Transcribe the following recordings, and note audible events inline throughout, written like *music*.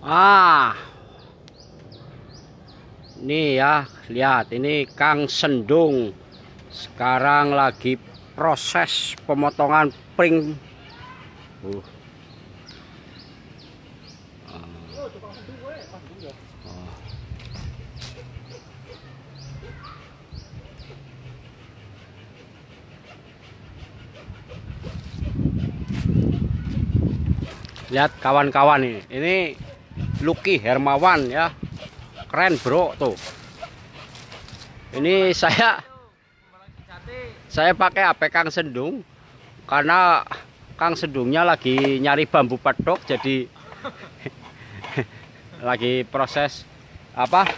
Ah. ini ya, lihat ini Kang Sendung sekarang lagi proses pemotongan pring. Uh. Ah. lihat kawan-kawan ini ini Luki Hermawan ya keren bro tuh ini saya saya pakai HP Kang Sendung karena Kang Sendungnya lagi nyari bambu pedok jadi *laughs* lagi proses apa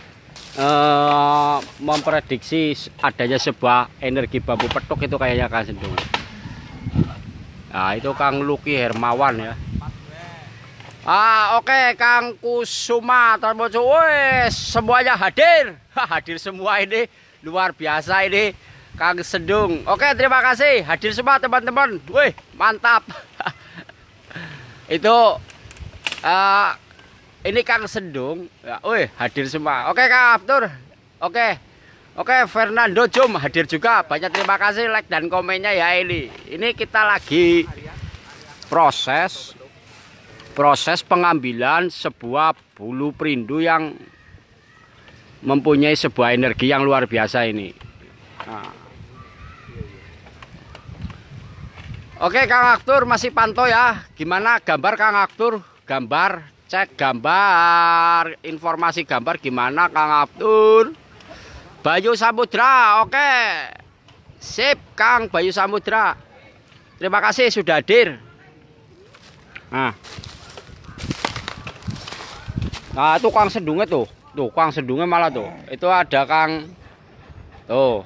eh, memprediksi adanya sebuah energi bambu petok itu kayaknya Kang Sendung nah itu Kang Luki Hermawan ya Ah, oke okay, Kang Kusuma Tarmojo. Wes, semuanya hadir. *laughs* hadir semua ini. Luar biasa ini. Kang Sedung. Oke, okay, terima kasih. Hadir semua teman-teman. Wih, mantap. *laughs* Itu uh, ini Kang Sedung. Ya, wih, hadir semua. Oke, okay, Kang Aftur. Oke. Oke, Fernando Jum hadir juga. Banyak terima kasih like dan komennya ya ini. Ini kita lagi proses proses pengambilan sebuah bulu perindu yang mempunyai sebuah energi yang luar biasa ini. Nah. Oke Kang Aktur masih pantau ya. Gimana gambar Kang Aktur? Gambar, cek gambar, informasi gambar gimana Kang Aktur? Bayu Samudra, oke. Sip Kang Bayu Samudra. Terima kasih sudah hadir. Nah. Nah, itu Kang Sedunge tuh. Tuh, Kang Sedunge malah tuh. Itu ada Kang Tuh.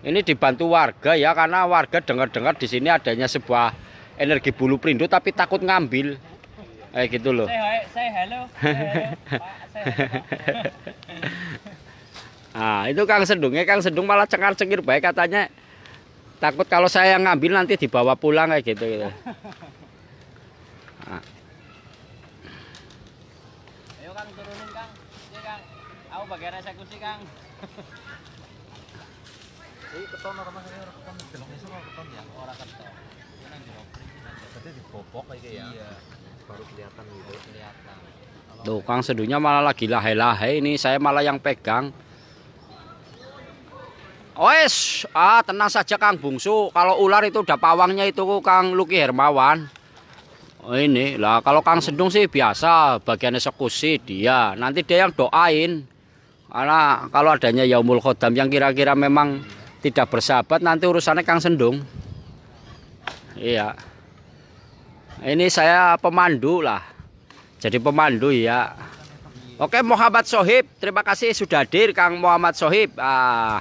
Ini dibantu warga ya karena warga dengar-dengar di sini adanya sebuah energi bulu perindu tapi takut ngambil. Kayak eh, gitu loh. Nah, *laughs* itu Kang Sedungnya Kang Sedung malah cengar-cengir baik katanya takut kalau saya ngambil nanti dibawa pulang kayak gitu gitu. *laughs* bagian eksekusi Kang Iya. Tuh Kang sedunya malah lagi lahe-lahe ini saya malah yang pegang. Oes, ah tenang saja Kang Bungsu. Kalau ular itu udah pawangnya itu Kang Luki Hermawan. Oh, ini lah kalau Kang sedung sih biasa bagian eksekusi dia. Nanti dia yang doain. Karena kalau adanya Yaumul Khodam yang kira-kira memang tidak bersahabat nanti urusannya Kang Sendung. Iya. Ini saya pemandu lah. Jadi pemandu ya. Oke Muhammad Sohib, terima kasih sudah hadir Kang Muhammad Sohib. Ah,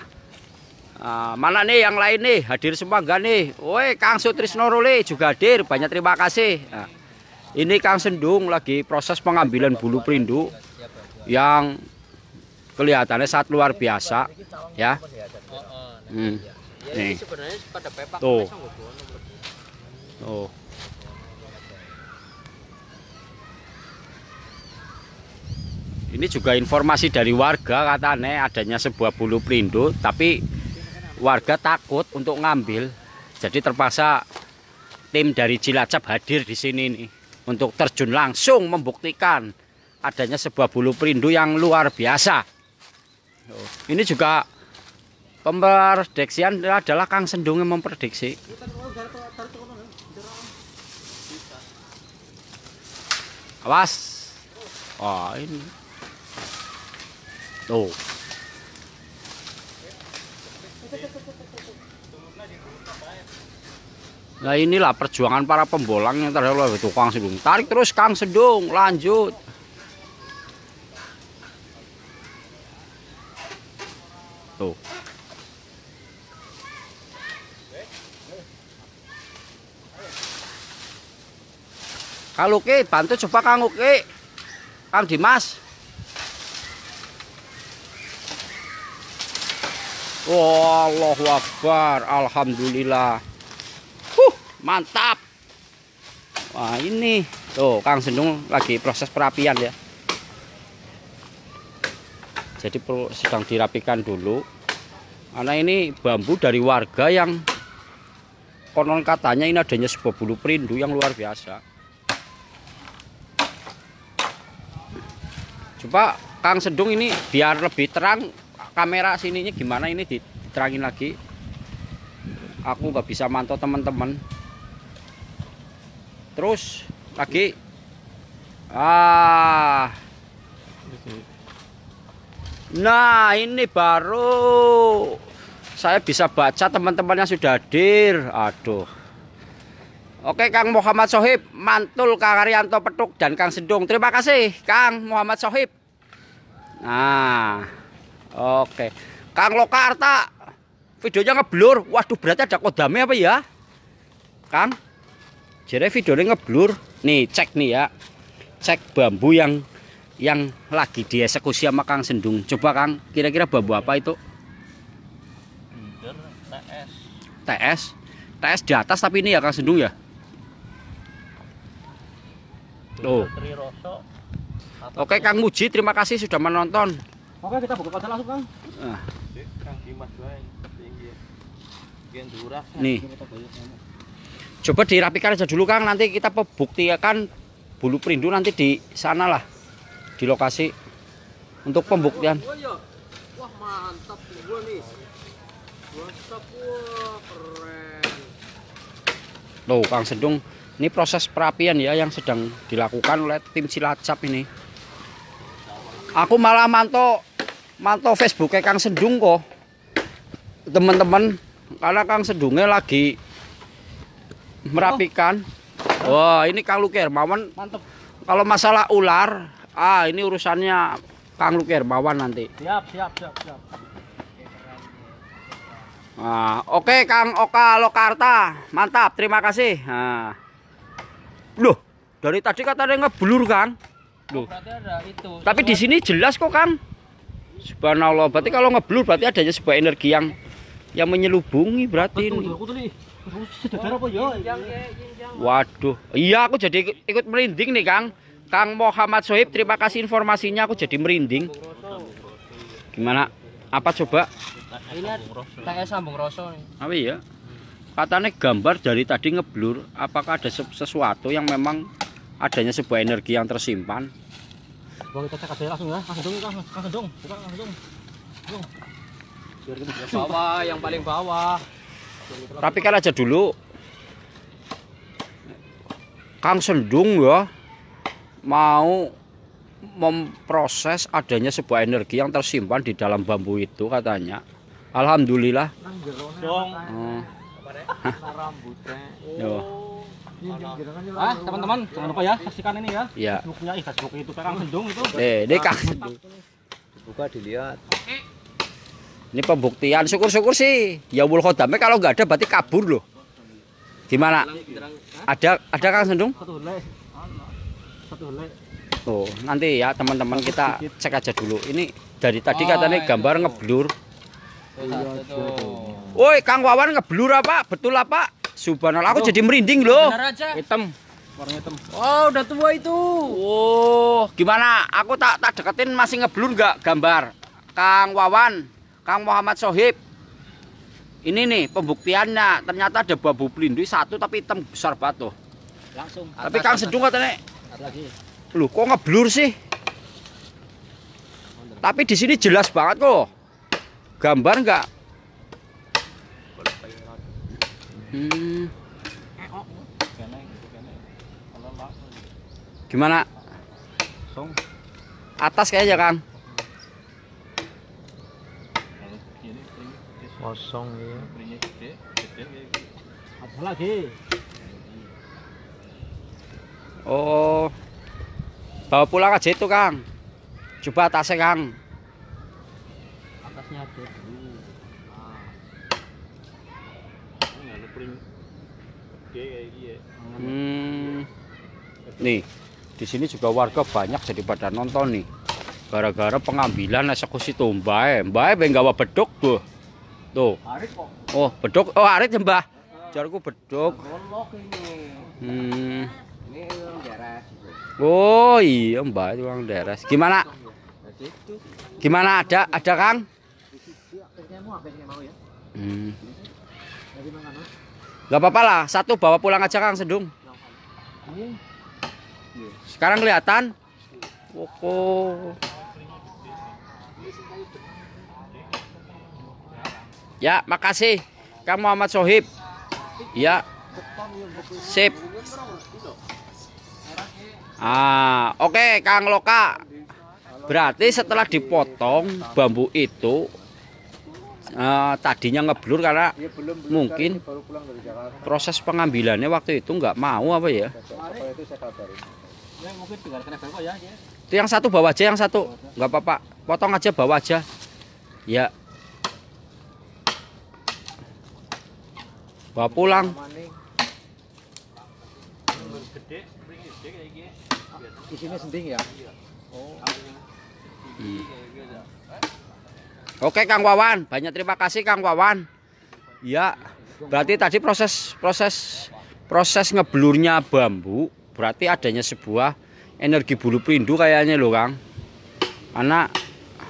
ah, mana nih yang lain nih? Hadir semua enggak nih? Woi Kang Sutrisno Ruli juga hadir. Banyak terima kasih. Nah, ini Kang Sendung lagi proses pengambilan bulu perindu yang kelihatannya saat luar biasa ya, ya. hmm. Iya, nih tuh tuh ini juga informasi dari warga katanya adanya sebuah bulu pelindo tapi warga takut untuk ngambil jadi terpaksa tim dari Cilacap hadir di sini nih untuk terjun langsung membuktikan adanya sebuah bulu perindu yang luar biasa Oh. Ini juga pemprediksian adalah Kang Sendung yang memprediksi. Awas. Oh, ini. Tuh. Nah inilah perjuangan para pembolang yang terlalu tukang sedung. Tarik terus Kang Sedung, lanjut. Kalau oke, bantu coba Kang Oke. Kang Dimas. Wallahu akbar. Alhamdulillah. Huh, mantap. Wah, ini tuh Kang Sendung lagi proses perapian ya. Jadi perlu sedang dirapikan dulu. Karena ini bambu dari warga yang konon katanya ini adanya sebuah bulu perindu yang luar biasa. coba Kang Sedung ini biar lebih terang kamera sininya gimana ini diterangin lagi aku nggak bisa mantau teman-teman terus lagi ah nah ini baru saya bisa baca teman-temannya sudah hadir aduh Oke Kang Muhammad Sohib, mantul Kang Arianto Petuk dan Kang Sendung. Terima kasih Kang Muhammad Sohib. Nah, oke. Kang Lokarta, videonya ngeblur. Waduh, berarti ada kodamnya apa ya? Kang, jadi videonya ngeblur. Nih, cek nih ya. Cek bambu yang yang lagi dieksekusi sama Kang Sendung. Coba Kang, kira-kira bambu apa itu? TS. TS? TS di atas tapi ini ya Kang Sendung ya? Tuh. Oke Kang Muji, terima kasih sudah menonton. Oke, kita buka konten langsung Kang. Nah. Kang Dimas Nih. Coba dirapikan aja dulu Kang, nanti kita pembuktikan bulu perindu nanti di sana lah. Di lokasi untuk pembuktian. Wah, iya. mantap gua nih. Mantap gua, keren. Loh, Kang Sedung ini proses perapian ya yang sedang dilakukan oleh tim Cilacap ini. Aku malah mantau mantau Facebook Kang Sedung kok. Teman-teman, karena Kang Sedungnya lagi merapikan. Oh. Wah, ini Kang Luki Hermawan. Mantap. Kalau masalah ular, ah ini urusannya Kang Luki Hermawan nanti. Siap, siap, siap, siap. Nah, oke okay, Kang Oka Lokarta, mantap, terima kasih. Nah. Loh, dari tadi katanya ngeblur kan? Loh. Oh, ada itu. Tapi di sini jelas kok kan? Subhanallah. Berarti kalau ngeblur berarti adanya sebuah energi yang yang menyelubungi berarti ini. Ya, ya? Ya, Waduh, iya aku jadi ikut merinding nih Kang. Kang Muhammad Sohib, terima kasih informasinya aku jadi merinding. Gimana? Apa coba? Ini sambung rasa nih. Apa iya? katanya gambar dari tadi ngeblur apakah ada sesuatu yang memang adanya sebuah energi yang tersimpan Bang kita cek aja langsung ya langsung dong langsung langsung bawah yang paling bawah tapi kan aja dulu Kang Sendung ya mau memproses adanya sebuah energi yang tersimpan di dalam bambu itu katanya Alhamdulillah oh. Oh. Kan, ah, teman-teman, jangan lupa ya saksikan ini ya. Iya. Facebooknya, ih Facebook itu kan Sendung itu. Eh, dek Kang. Nah, Buka dilihat. Oke. Ini pembuktian syukur-syukur sih. Yaumul Khodamnya kalau nggak ada berarti kabur loh. Gimana? Ada ada kan Sendung? Satu helai. Satu helai. Oh, nanti ya teman-teman kita cek aja dulu. Ini dari tadi katanya ah, gambar ngeblur. Iya, Woi, Kang Wawan ngeblur apa? Betul apa? Subhanallah, aku jadi merinding loh. Benar Hitam. Warna hitam. Oh, udah tua itu. Oh, gimana? Aku tak tak deketin masih ngeblur nggak gambar? Kang Wawan, Kang Muhammad Sohib. Ini nih pembuktiannya. Ternyata ada babu pelindui satu tapi hitam besar batu. Langsung. Tapi Kang Sedung katanya. Lagi. Loh, kok ngeblur sih? Tapi di sini jelas banget kok. Gambar nggak Gimana? Atas kayaknya Kang. Kosong ya. Ada lagi. Oh. Bawa pulang aja itu Kang. Coba atasnya Kang. Atasnya ada. Ya. Hmm. Nih, di sini juga warga banyak jadi pada nonton nih. Gara-gara pengambilan eksekusi tombae. Mbae ben gawa bedok tuh. Tuh. Oh, bedok, Oh, arit ya, Mbah. Jarku bedok. Hmm. Oh iya mbak uang daerah. Gimana? Nah, gitu. Gimana ada ada kang? Ya. Hmm. Gak apa-apa lah, satu bawa pulang aja Kang Sedung. Sekarang kelihatan. Woko. Ya, makasih Kang Muhammad Sohib. Ya. Sip. Ah, oke okay, Kang Loka. Berarti setelah dipotong bambu itu uh, tadinya ngeblur karena ya, belum, belum mungkin proses pengambilannya waktu itu nggak mau apa ya. ya, ya itu yang satu bawa aja, yang satu nggak apa-apa, potong aja bawa aja. Ya. Bawa pulang. Di sini sending ya. Iya. Oh. Hmm. Oke Kang Wawan, banyak terima kasih Kang Wawan. Ya, berarti tadi proses proses proses ngeblurnya bambu berarti adanya sebuah energi bulu perindu kayaknya loh Kang. Karena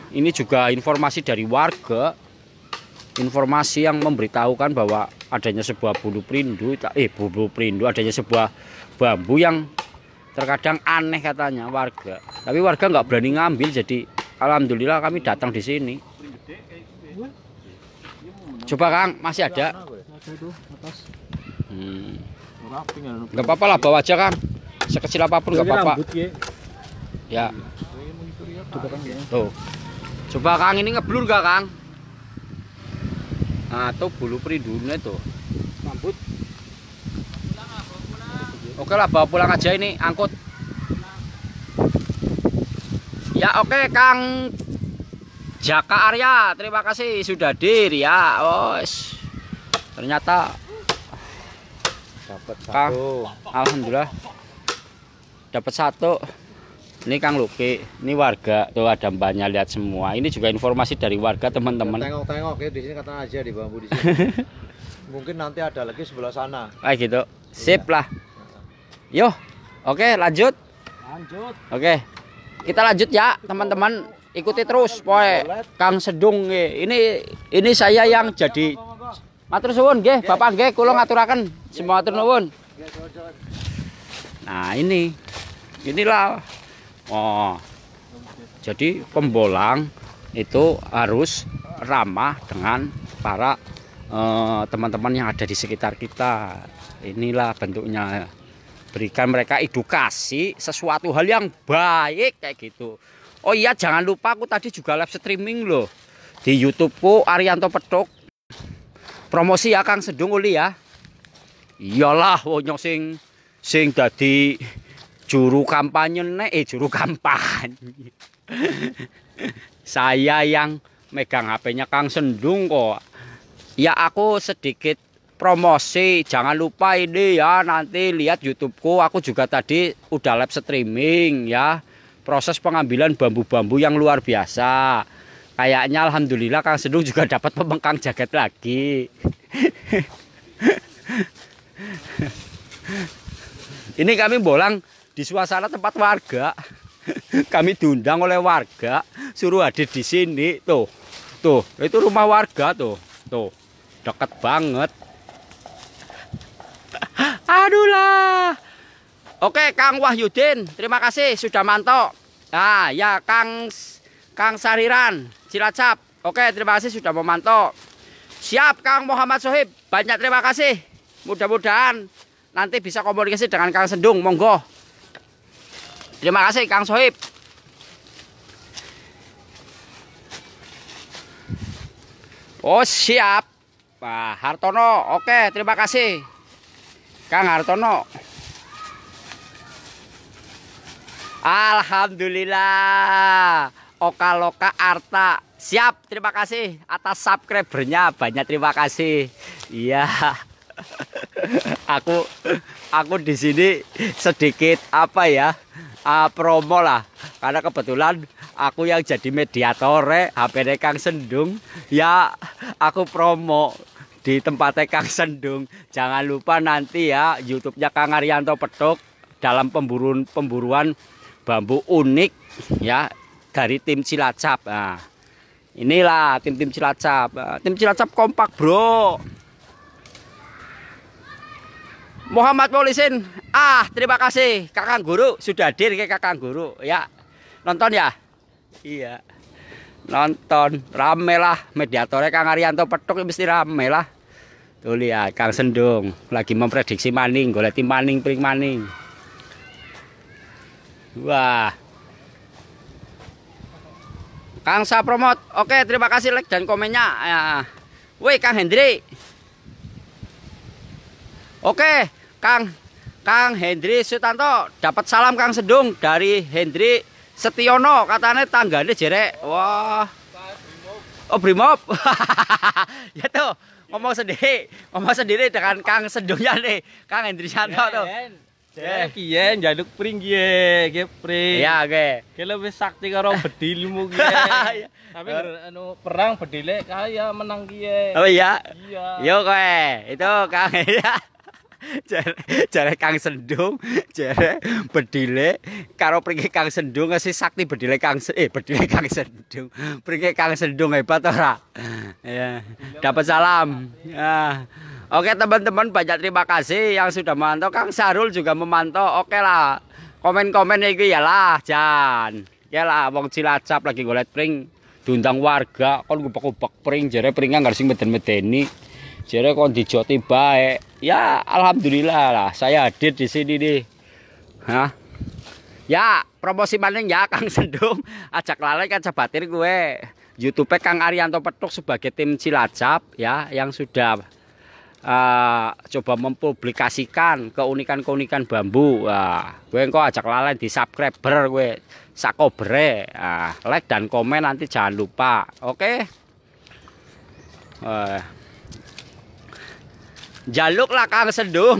ini juga informasi dari warga informasi yang memberitahukan bahwa adanya sebuah bulu perindu eh bulu perindu adanya sebuah bambu yang terkadang aneh katanya warga tapi warga nggak berani ngambil jadi alhamdulillah kami datang di sini Coba Kang, masih ada. Hmm. Gak apa-apa lah, bawa aja Kang. Sekecil apapun gak apa-apa. Ya. Ya, ya. Tuh. Coba Kang ini ngeblur gak Kang? Nah, bulu perindunya tuh. Rambut. Oke lah, bawa pulang aja ini angkut. Ya oke Kang Jaka Arya terima kasih sudah hadir ya Oh, ternyata dapat satu Kang, Alhamdulillah dapat satu ini Kang Luki ini warga tuh ada banyak lihat semua ini juga informasi dari warga teman-teman tengok-tengok ya di sini kata aja di bambu di sini *laughs* mungkin nanti ada lagi sebelah sana kayak gitu iya. sip lah yo oke lanjut lanjut oke kita lanjut ya teman-teman ikuti terus poe Kang Sedung Ini ini saya yang jadi matur suwun nggih, Bapak nggih kula ngaturaken semua matur nuwun. Nah, ini inilah oh jadi pembolang itu harus ramah dengan para eh, teman-teman uh, teman -teman yang ada di sekitar kita. Inilah bentuknya. Berikan mereka edukasi sesuatu hal yang baik kayak gitu. Oh iya jangan lupa aku tadi juga live streaming loh di YouTubeku Arianto Petuk. Promosi ya Kang Sendung Uli ya. Iyalah wong sing sing dadi juru kampanye nek eh juru kampanye. *laughs* Saya yang megang HP-nya Kang Sendung kok. Ya aku sedikit promosi. Jangan lupa ini ya nanti lihat YouTubeku. Aku juga tadi udah live streaming ya. proses pengambilan bambu-bambu yang luar biasa. Kayaknya alhamdulillah Kang Sedung juga *laughs* dapat pembengkang jaket lagi. *laughs* Ini kami bolang di suasana tempat warga. *laughs* Kami diundang oleh warga suruh hadir di sini. Tuh. Tuh, itu rumah warga tuh. Tuh. Deket banget. Aduh lah. Oke, Kang Wahyudin, terima kasih sudah mantok. Nah, ya Kang Kang Sariran, Cilacap. Oke, terima kasih sudah memantau. Siap Kang Muhammad Sohib, banyak terima kasih. Mudah-mudahan nanti bisa komunikasi dengan Kang Sendung, monggo. Terima kasih Kang Sohib. Oh, siap. Pak Hartono, oke, terima kasih. Kang Hartono. Alhamdulillah. Oka Loka Arta. Siap, terima kasih atas subscribernya. Banyak terima kasih. Iya. aku aku di sini sedikit apa ya? Uh, promo lah karena kebetulan aku yang jadi mediator HP Kang Sendung ya aku promo di tempatnya Kang Sendung jangan lupa nanti ya YouTube-nya Kang Arianto petuk dalam pemburuan pemburuan bambu unik ya dari tim Cilacap. Nah, inilah tim-tim Cilacap. Ah, tim Cilacap kompak, Bro. Muhammad Polisin, Ah, terima kasih Kakang Guru sudah hadir ke Kakang Guru ya. Nonton ya? Iya. Nonton rame lah mediatornya Kang Arianto petuk ya mesti rame lah. Tuh lihat Kang Sendung lagi memprediksi maning, golek tim maning pring maning. Wah. Kang Sa Sapromot, oke terima kasih like dan komennya. Ya. Woi Kang Hendri. Oke, Kang Kang Hendri Sutanto dapat salam Kang Sedung dari Hendri Setiono katanya tanggane jerek. Wah. Oh Brimob. *laughs* ya tuh ngomong sendiri, ngomong sendiri dengan Kang Sedungnya nih, Kang Hendri Sutanto ya, tuh. Ya, ya. Cek piye eh, njaluk pring piye? Ki pring. Iya, ge. Ki sakti karo bedilmu ki. *laughs* Tapi anu perang bedile kaya menang ki. Oh iya. Iya. Yo kowe, itu Kang. *laughs* Jare jare Kang Sendung, jare bedile karo pringe Kang Sendung sing sakti bedile Kang eh bedile Kang Sendung. Pringe Kang Sendung hebat ora? Iya. Dapat salam. Ya. Ah. Oke teman-teman banyak terima kasih yang sudah memantau. Kang Sarul juga memantau. Oke lah. Komen-komen itu ya lah, Jan. Ya lah wong Cilacap lagi golek pring Dundang warga gue gubek-gubek pring jere pringnya gak sing meden-medeni. Jere kon dijoti baik. Eh. Ya alhamdulillah lah saya hadir di sini nih. Hah? Ya, promosi maning ya Kang Sendung. Ajak lalai kan cabatir gue. YouTube Kang Arianto Petuk sebagai tim Cilacap ya yang sudah uh, coba mempublikasikan keunikan-keunikan bambu. Uh, ah, gue engko ajak lalain di subscriber gue sakobre. Uh, ah, like dan komen nanti jangan lupa. Oke. Okay? Uh, eh, jaluk lah Kang sedung.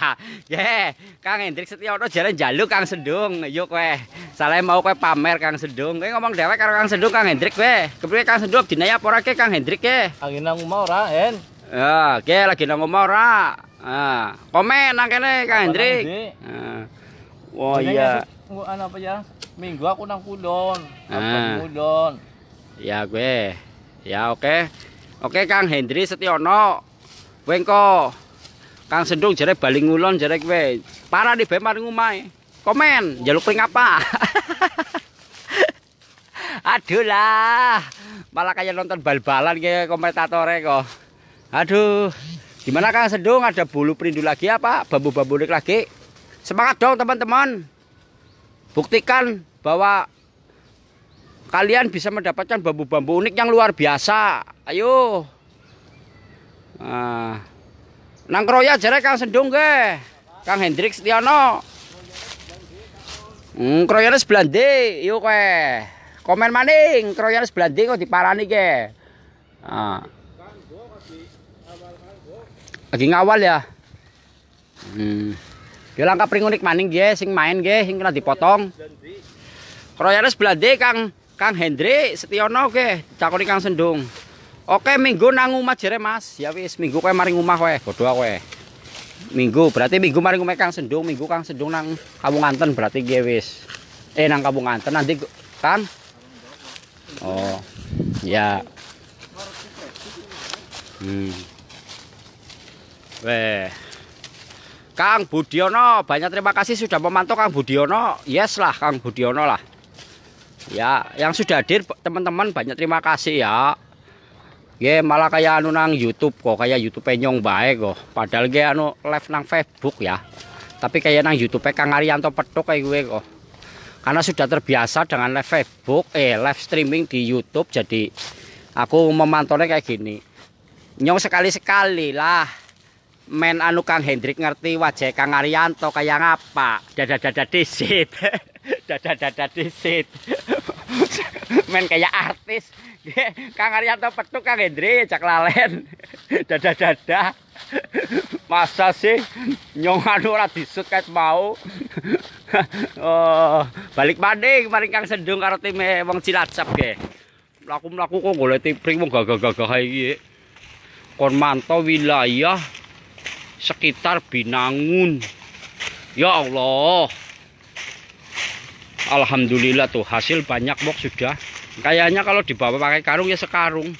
*laughs* yeah, Kang Hendrik Setiono jalan jaluk Kang sedung. Yuk kowe. Saleh mau kowe pamer Kang sedung. Kowe ngomong dewek karo Kang sedung Kang Hendrik kowe. Kepriye Kang sedung dinaya apa Kang Hendrik ke? Angin nang mau ora, Hen. Ya, oke lagi nang ngomong ora. Nah, komen nang kene Kak Hendrik. Nah. Oh iya. ya? Minggu aku nang kulon, nang nah. kulon. Ya gue. Ya oke. Oke Kang Hendri Setiono. Kowe engko Kang Sendung jare bali ngulon jare kowe. Para di bemar ngumai. Komen, jalu jaluk apa? *laughs* Aduh lah. Malah kaya nonton bal-balan kayak komentatore kok. Aduh, gimana Kang Sedung? Ada bulu perindu lagi apa? Bambu-bambu lagi? Semangat dong teman-teman. Buktikan bahwa kalian bisa mendapatkan bambu-bambu unik yang luar biasa. Ayo. Nah, nang kroya jare Kang Sendung ge. Kang Hendrik Setiono. Hmm, kroyane sebelah iya ndi? Yo kowe. Komen maning, kroyane sebelah ndi kok diparani ge. Nah lagi ngawal ya hmm. dia langkah pringunik maning guys, sing main guys, sing kena dipotong kroyane sebelah kang kang Hendri Setiono ke cakoni kang Sendung oke minggu nang umah jere mas ya wis minggu kue maring umah kue bodoh kue eh. minggu berarti minggu maring umah kang Sendung minggu kang Sendung nang Kabung Anten berarti dia wis eh nang Kabung Anten nanti kan oh ya hmm. Weh. Kang Budiono, banyak terima kasih sudah memantau Kang Budiono. Yes lah Kang Budiono lah. Ya, yang sudah hadir teman-teman banyak terima kasih ya. Ye malah kayak anu nang YouTube kok, kayak YouTube penyong baik kok. Padahal ge anu live nang Facebook ya. Tapi kayak nang YouTube Kang Arianto petuk kayak gue kok. Karena sudah terbiasa dengan live Facebook, eh live streaming di YouTube jadi aku memantaunya kayak gini. Nyong sekali-sekali lah. men anu Kang Hendrik ngerti wajah Kang Arianto kaya ngapa dada dada disit *laughs* dada dada disit *laughs* men kaya artis *laughs* Kang Arianto petuk Kang Hendrik cak lalen dada dada masa sih nyong anu ora disut kayak mau oh balik maning kemarin Kang Sendung karo tim eh, wong Cilacap ge laku-laku kok golek tipring wong gagah-gagah iki eh. kon manto wilayah sekitar Binangun. Ya Allah. Alhamdulillah tuh hasil banyak box sudah. Kayaknya kalau dibawa pakai karung ya sekarung.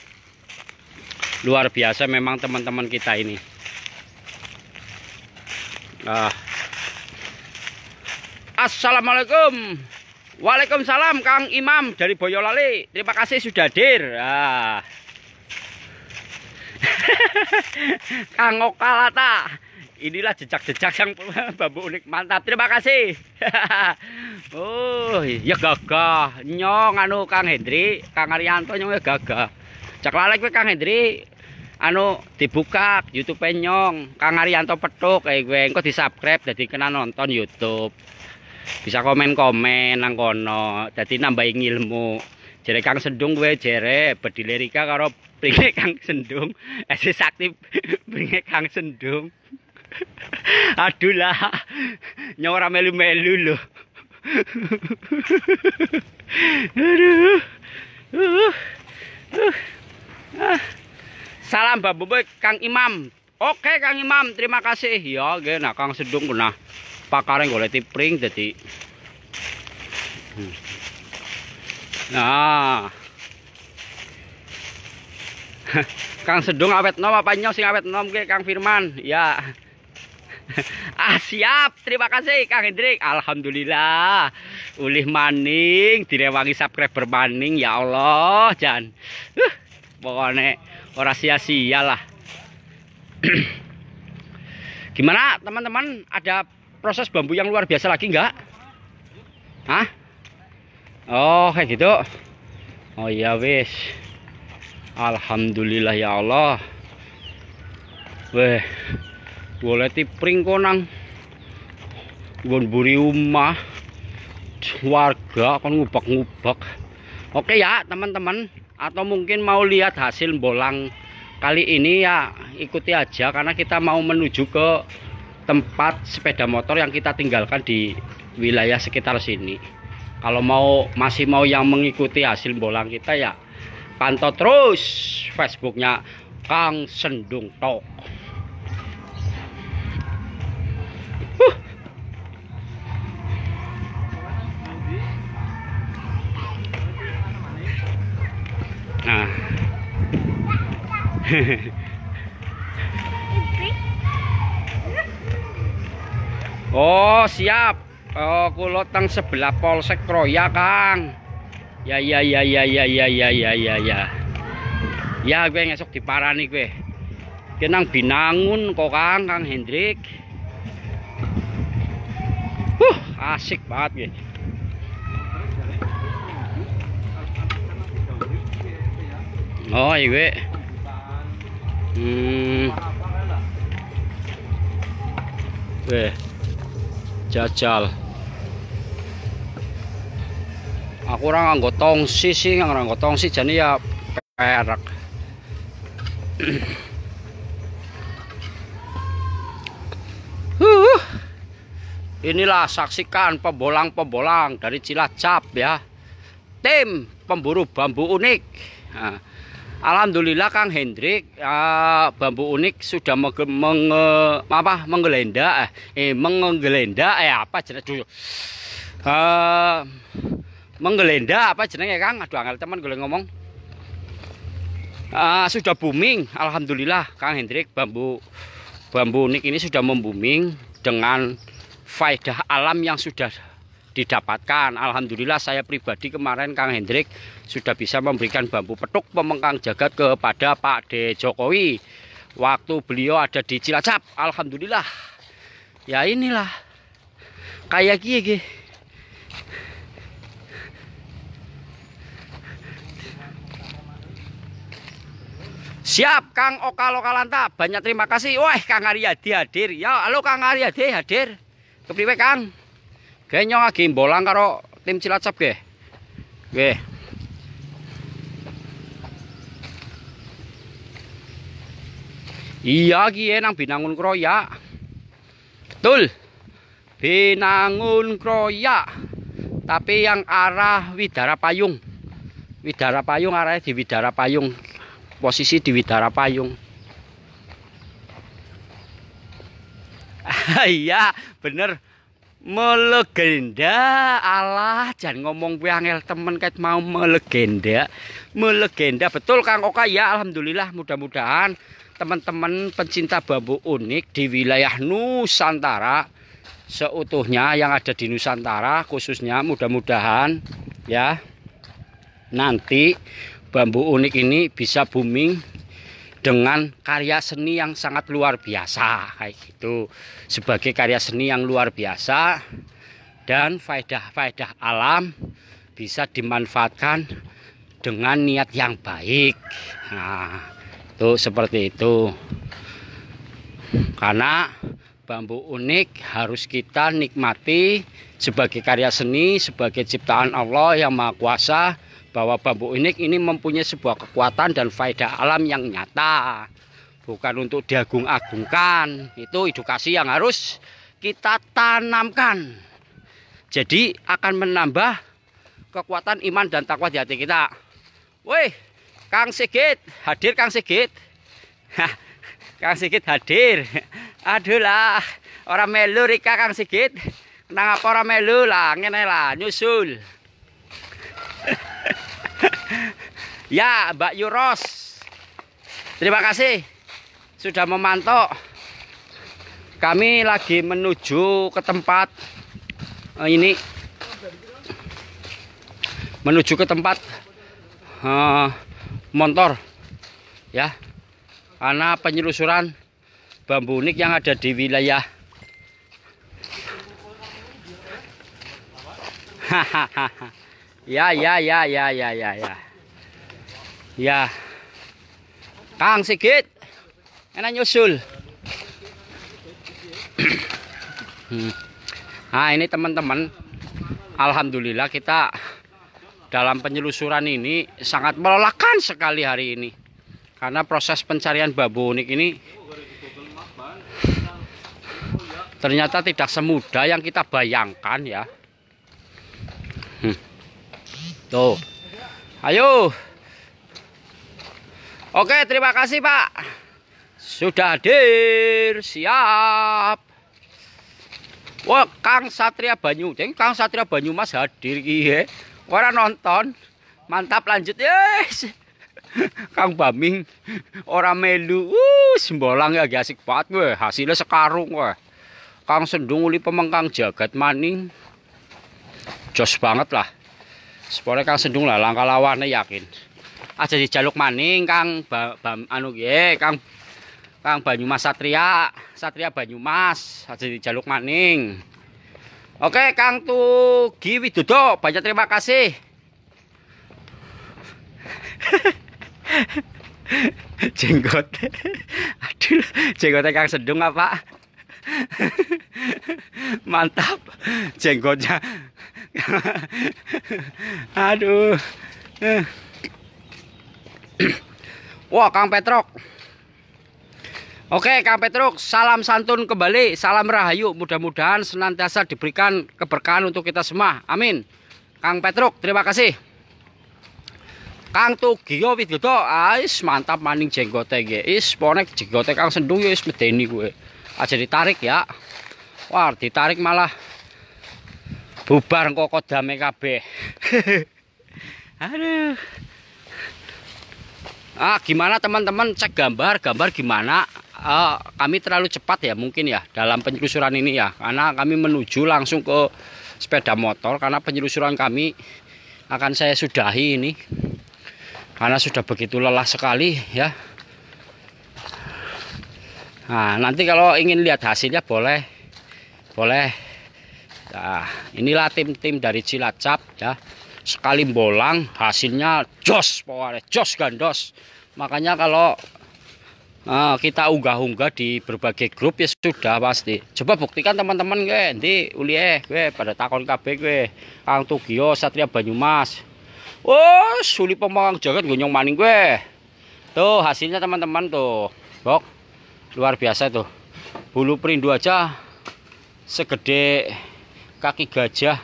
Luar biasa memang teman-teman kita ini. Ah. Assalamualaikum. Waalaikumsalam Kang Imam dari Boyolali. Terima kasih sudah hadir. Ah. *laughs* Kang Okalata. Inilah jejak-jejak yang bambu unik mantap. Terima kasih. *laughs* oh, ya gagah. Nyong anu Kang Hendri, Kang Arianto nyong ya, gagah. Cak lalek Kang Hendri anu dibuka YouTube nyong Kang Arianto petuk kayak eh, gue engko di-subscribe jadi kena nonton YouTube. Bisa komen-komen nang kono, jadi nambahin ilmu. jere kang sendung kuwe jere bedile Rika karo bringe *laughs* kang sendung ese eh, sakti *laughs* bringe kang sendung *laughs* aduh lah nyora melu-melu lho aduh uh, uh, uh. salam babu boy kang imam oke kang imam terima kasih ya oke nah kang sendung kena pakareng golek tipring jadi hmm. Nah. *laughs* Kang Sedung awet nom apa nyos sing awet nom ke Kang Firman? Ya. *laughs* ah siap, terima kasih Kang Hendrik. Alhamdulillah. Ulih maning direwangi subscriber maning ya Allah, Jan. Uh, pokoknya ora sia-sia lah. *clears throat* Gimana teman-teman ada proses bambu yang luar biasa lagi enggak? Hah? oh kayak gitu oh iya wis Alhamdulillah ya Allah weh boleh pring konang gon buri rumah warga kan ngubak-ngubak oke ya teman-teman atau mungkin mau lihat hasil bolang kali ini ya ikuti aja karena kita mau menuju ke tempat sepeda motor yang kita tinggalkan di wilayah sekitar sini kalau mau masih mau yang mengikuti hasil bolang kita ya pantau terus Facebooknya Kang Sendung Tok nah *laughs* Oh siap Oh, kula teng sebelah Polsek Kroya, Kang. Ya ya ya ya ya ya ya ya ya ya. Ya ngesok di diparani kowe. Kenang binangun kok Kang, Kang Hendrik. Huh, asik banget gue, Oh, iya. Hmm. Weh. Jajal aku orang anggotong sih sih anggotong sih, jadi ya perak uh, inilah saksikan pembolang-pembolang dari Cilacap ya tim pemburu bambu unik nah, Alhamdulillah Kang Hendrik uh, bambu unik sudah menge, menge, apa menggelenda eh, eh menggelenda eh apa cerita? uh, menggelenda apa jenenge Kang? Aduh angel teman gue ngomong. Uh, sudah booming, alhamdulillah Kang Hendrik bambu bambu unik ini sudah membuming dengan faedah alam yang sudah didapatkan. Alhamdulillah saya pribadi kemarin Kang Hendrik sudah bisa memberikan bambu petuk pemengkang jagat kepada Pak De Jokowi waktu beliau ada di Cilacap. Alhamdulillah. Ya inilah kayak gini. Siap Kang Oka Lokalanta, banyak terima kasih. Wah, Kang Aryadi hadir. Ya, halo Kang Aryadi hadir. Kepriwe Kang? Genyong lagi bolang karo tim Cilacap ge. Ge. Iya ki eh, nang Binangun kroyak. Betul. Binangun kroyak. Tapi yang arah Widara Payung. Widara Payung arahnya di Widara Payung. posisi di Widara Payung. Ah, iya, bener. Melegenda Allah jangan ngomong kuwi angel temen kait mau melegenda. Melegenda betul Kang Oka ya alhamdulillah mudah-mudahan teman-teman pencinta bambu unik di wilayah Nusantara seutuhnya yang ada di Nusantara khususnya mudah-mudahan ya nanti bambu unik ini bisa booming dengan karya seni yang sangat luar biasa kayak gitu sebagai karya seni yang luar biasa dan faedah-faedah alam bisa dimanfaatkan dengan niat yang baik nah itu seperti itu karena bambu unik harus kita nikmati sebagai karya seni sebagai ciptaan Allah yang maha kuasa bahwa bambu unik ini mempunyai sebuah kekuatan dan faedah alam yang nyata bukan untuk diagung-agungkan itu edukasi yang harus kita tanamkan jadi akan menambah kekuatan iman dan takwa di hati kita woi Kang Sigit hadir Kang Sigit Kang Sigit hadir aduh lah orang melu Rika Kang Sigit kenapa orang melu lah lah nyusul Ya, Mbak Yuros. Terima kasih sudah memantau. Kami lagi menuju ke tempat eh, ini menuju ke tempat uh, eh, motor ya karena penyelusuran bambu unik yang ada di wilayah hahaha *laughs* ya ya ya ya ya ya ya Ya. Kang sikit. Enak nyusul. *clears throat* Nah ini teman-teman. Alhamdulillah kita dalam penyelusuran ini sangat melelahkan sekali hari ini. Karena proses pencarian babu unik ini ternyata tidak semudah yang kita bayangkan ya. Hmm. Tuh. Ayo. Oke, terima kasih Pak. Sudah hadir, siap. Wah, Kang Satria Banyu. Jadi Kang Satria Banyu Mas hadir iya orang nonton. Mantap lanjut, yes. *laughs* Kang Baming orang melu. Uh, sembolang ya asik banget gue. Hasilnya sekarung gue. Kang Sendung uli pemengkang jagat maning. Jos banget lah. Sepore Kang Sendung lah langkah lawannya yakin aja di jaluk maning Kang ba, ba, anu ye Kang Kang Banyumas Satria Satria Banyumas aja di jaluk maning Oke Kang tu Tugi Dodo banyak terima kasih *laughs* jenggot aduh jenggotnya Kang Sedung apa mantap jenggotnya *laughs* aduh eh. Wah, Kang Petrok. Oke, Kang Petruk, salam santun ke Bali, salam rahayu. Mudah-mudahan senantiasa diberikan keberkahan untuk kita semua. Amin. Kang Petruk, terima kasih. Kang Tugio Widodo, ais mantap maning jenggote nggih. Is ponek jenggote Kang Sendung ya is medeni gue. Aja ditarik ya. Wah, ditarik malah bubar kok kodame kabeh. *laughs* Aduh ah, gimana teman-teman cek gambar gambar gimana uh, kami terlalu cepat ya mungkin ya dalam penyelusuran ini ya karena kami menuju langsung ke sepeda motor karena penyelusuran kami akan saya sudahi ini karena sudah begitu lelah sekali ya Nah, nanti kalau ingin lihat hasilnya boleh. Boleh. Nah, inilah tim-tim dari Cilacap ya sekali bolang hasilnya jos pokoknya jos gandos makanya kalau Nah, kita unggah-unggah di berbagai grup ya sudah pasti. Coba buktikan teman-teman gue, nanti ulie eh, gue pada takon KB gue, Kang Tugio Satria Banyumas. oh sulit pemangang jagat gonyong maning gue. Tuh hasilnya teman-teman tuh, bok luar biasa tuh. Bulu perindu aja segede kaki gajah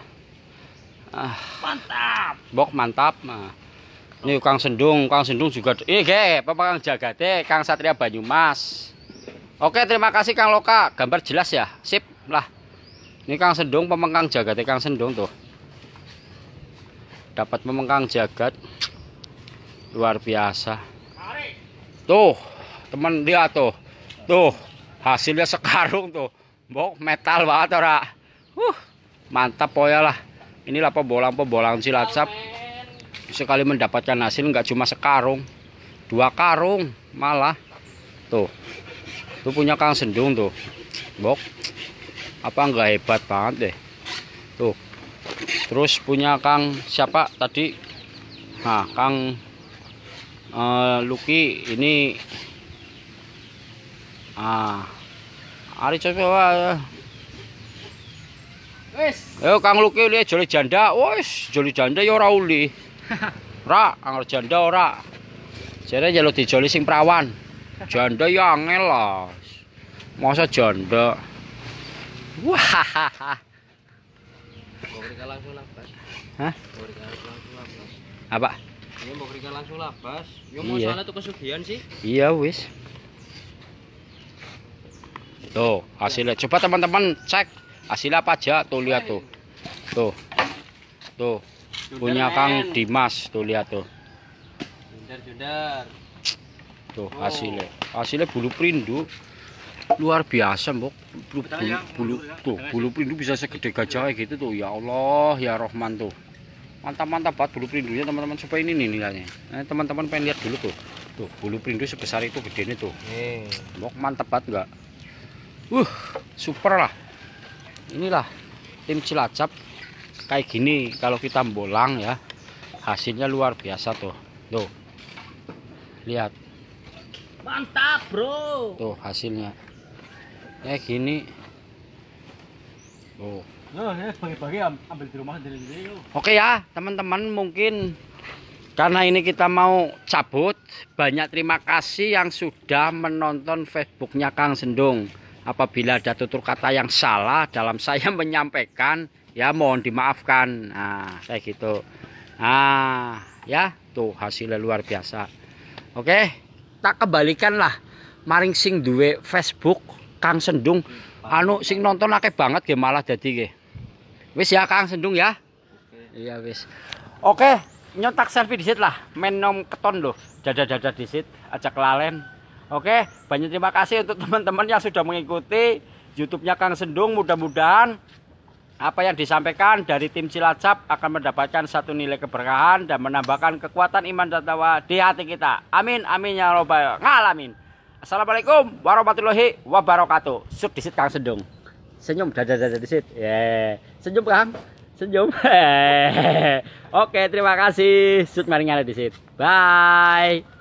mantap bok mantap nah. ini Kang Sendung Kang Sendung juga iya ge Kang Jagate Kang Satria Banyumas oke terima kasih Kang Loka gambar jelas ya sip lah ini Kang Sendung pemengkang Jagate Kang Sendung tuh dapat memengkang jagat luar biasa tuh teman dia tuh tuh hasilnya sekarung tuh bok metal banget ora uh mantap poyalah ini apa bolang-bolang cilacap sekali mendapatkan hasil nggak cuma sekarung dua karung malah tuh tuh punya Kang Sendung tuh bok apa nggak hebat banget deh tuh terus punya Kang siapa tadi nah Kang uh, Luki ini ah Ari coba eh, Yo Kang Luki lihat joli janda, wes joli janda yo rauli. *laughs* Ra, angker janda ora. Jadi jalur di joli sing perawan. Janda yo angel lah. Masa janda. Wah. Bokrika langsung lapas. Hah? Bokrika langsung lapas. Apa? Ini bokrika langsung lapas. Yo mau sana tuh kesugihan sih. Iya wes. Tuh hasilnya. Coba teman-teman cek hasil apa aja tuh lihat tuh tuh tuh punya Kang Dimas tuh lihat tuh tuh oh. hasilnya hasilnya bulu perindu luar biasa mbok bulu, ya, bulu, bulu ya. tuh ya. bulu perindu bisa segede gajah gitu tuh ya Allah ya Rohman tuh mantap mantap banget bulu perindunya teman-teman supaya ini nih nilainya nah, teman-teman pengen lihat dulu tuh tuh bulu perindu sebesar itu gede nih tuh mbok mantap banget enggak uh super lah inilah tim cilacap kayak gini kalau kita bolang ya hasilnya luar biasa tuh tuh lihat mantap bro tuh hasilnya kayak gini oh, oke ya teman-teman mungkin karena ini kita mau cabut banyak terima kasih yang sudah menonton Facebooknya Kang Sendung apabila ada tutur kata yang salah dalam *laughs* saya menyampaikan ya mohon dimaafkan nah kayak gitu nah ya tuh hasilnya luar biasa oke tak kebalikan lah maring sing duwe Facebook Kang Sendung hmm. anu sing nonton akeh banget ge malah jadi ge wis ya Kang Sendung ya iya wis oke nyontak selfie disit lah menom keton loh dada-dada disit ajak lalen Oke, banyak terima kasih untuk *laughs* teman-teman yang sudah mengikuti YouTube-nya Kang Sendung. Mudah-mudahan apa yang disampaikan dari tim Cilacap akan mendapatkan satu nilai keberkahan dan menambahkan kekuatan iman dan tawa di hati kita. Amin, amin ya robbal alamin. Assalamualaikum warahmatullahi wabarakatuh. Suk disit Kang Sendung. Senyum dadah dadah disit. Yeah. Senyum Kang. Senyum. *laughs* Oke, terima kasih. Suk maringana disit. Bye.